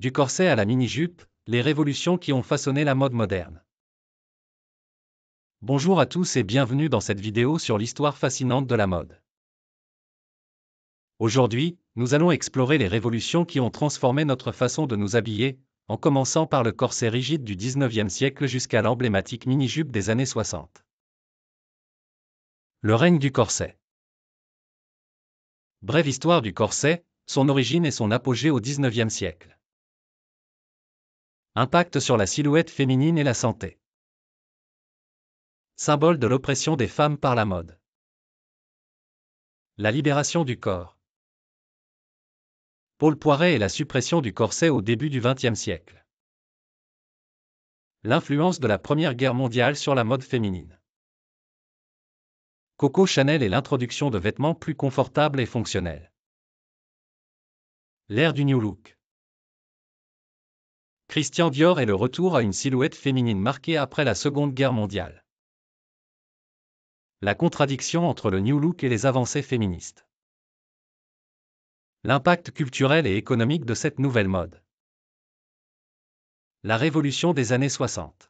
Du corset à la mini-jupe, les révolutions qui ont façonné la mode moderne. Bonjour à tous et bienvenue dans cette vidéo sur l'histoire fascinante de la mode. Aujourd'hui, nous allons explorer les révolutions qui ont transformé notre façon de nous habiller, en commençant par le corset rigide du 19e siècle jusqu'à l'emblématique mini-jupe des années 60. Le règne du corset. Brève histoire du corset, son origine et son apogée au 19e siècle. Impact sur la silhouette féminine et la santé. Symbole de l'oppression des femmes par la mode. La libération du corps. Paul Poiret et la suppression du corset au début du XXe siècle. L'influence de la Première Guerre mondiale sur la mode féminine. Coco Chanel et l'introduction de vêtements plus confortables et fonctionnels. L'ère du New Look. Christian Dior et le retour à une silhouette féminine marquée après la Seconde Guerre mondiale. La contradiction entre le New Look et les avancées féministes. L'impact culturel et économique de cette nouvelle mode. La révolution des années 60.